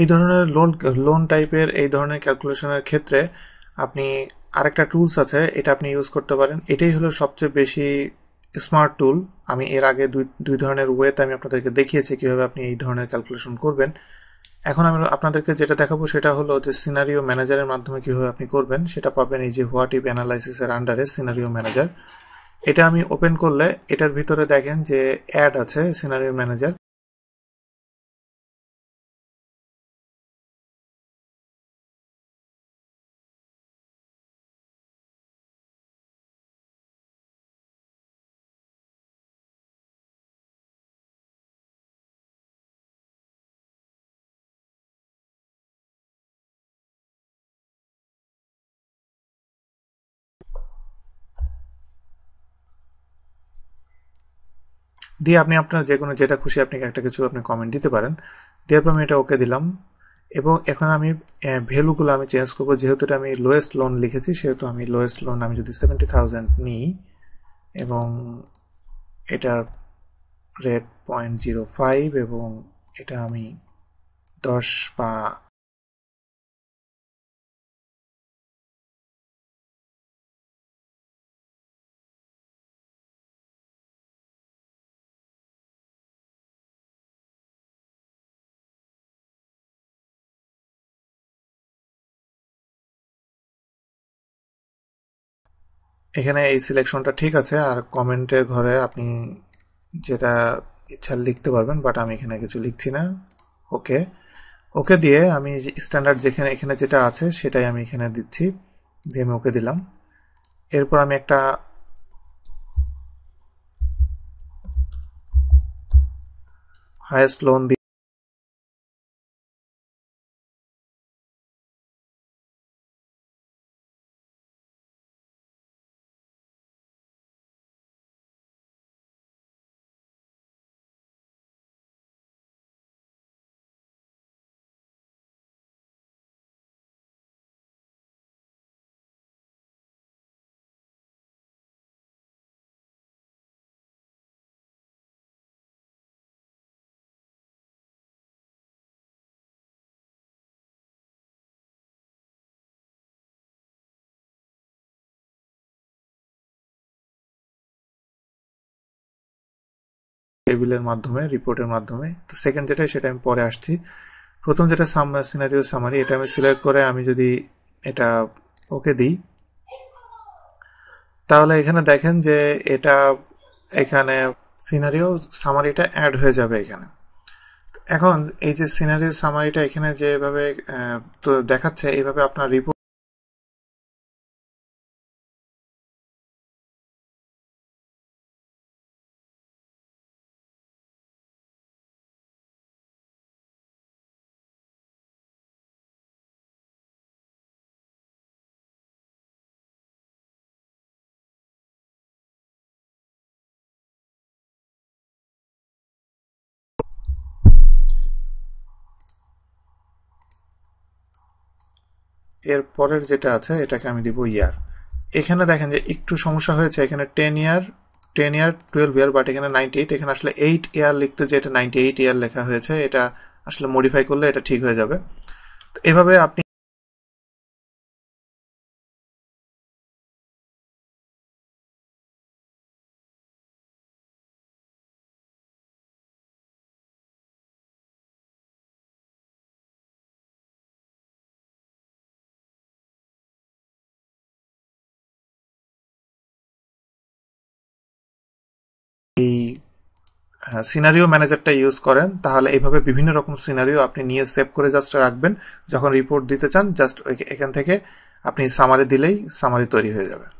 এই ধরনের loan loan টাইপের এই ধরনের ক্যালকুলেশনের ক্ষেত্রে আপনি আরেকটা টুলস আছে এটা আপনি ইউজ করতে পারেন এটাই হলো সবচেয়ে বেশি স্মার্ট টুল আমি এর আগে দুই দুই ধরনের ওয়েতে আমি আপনাদেরকে দেখিয়েছি কীভাবে আপনি এই ধরনের ক্যালকুলেশন করবেন এখন আমি আপনাদেরকে যেটা দেখাবো সেটা হলো যে সিনারিও ম্যানেজারের মাধ্যমে কীভাবে আপনি করবেন সেটা পাবেন এই যে হোয়াট ইফ অ্যানালাইসিসের আন্ডারে সিনারিও ম্যানেজার এটা আমি ওপেন করলে এটার ভিতরে দেখেন যে অ্যাড আছে সিনারিও ম্যানেজার দিয়ে আপনি আপনার যে কোনো যেটা খুশি আপনি একটা কিছু আপনি কমেন্ট দিতে পারেন দেওয়ার পর আমি এটা ওকে দিলাম এবং এখন আমি ভ্যালুগুলো আমি চেঞ্জ করবো যেহেতু এটা আমি লোয়েস্ট লোন লিখেছি সেহেতু আমি লোয়েস্ট লোন আমি যদি সেভেন্টি থাউজেন্ড নিই এবং এটার রেট পয়েন্ট জিরো ফাইভ এবং এটা আমি দশ বা এখানে এই সিলেকশনটা ঠিক আছে আর কমেন্টের ঘরে আপনি যেটা ইচ্ছা লিখতে পারবেন বাট আমি এখানে কিছু লিখছি না ওকে ওকে দিয়ে আমি স্ট্যান্ডার্ড যেখানে এখানে যেটা আছে সেটাই আমি এখানে দিচ্ছি দিয়ে আমি ওকে দিলাম এরপর আমি একটা হায়েস্ট লোন টেবিলের মাধ্যমে রিপোর্টের মাধ্যমে তো সেকেন্ড যেটা সেটা আমি পরে আসছি প্রথম যেটা সিনারিও সামারি এটা আমি সিলেক্ট করে আমি যদি এটা ওকে দিই তাহলে এখানে দেখেন যে এটা এখানে সিনারিও সামারিটা অ্যাড হয়ে যাবে এখানে এখন এই যে সিনারির সামারিটা এখানে যেভাবে তো দেখাচ্ছে এইভাবে আপনার রিপোর্ট এর পরের যেটা আছে এটাকে আমি দিব ইয়ার এখানে দেখেন যে একটু সমস্যা হয়েছে এখানে ten year ten year twelve year but এখানে নাইনটি এইট এখানে আসলে এইট ইয়ার লিখতে যে এটা নাইনটি এইট ইয়ার লেখা হয়েছে এটা আসলে মডিফাই করলে এটা ঠিক হয়ে যাবে তো এভাবে আপনি সিনারিও ম্যানেজারটা ইউজ করেন তাহলে এইভাবে বিভিন্ন রকম সিনারিও আপনি নিয়ে সেভ করে জাস্ট রাখবেন যখন রিপোর্ট দিতে চান জাস্ট এখান থেকে আপনি সামারি দিলেই সামারি তৈরি হয়ে যাবে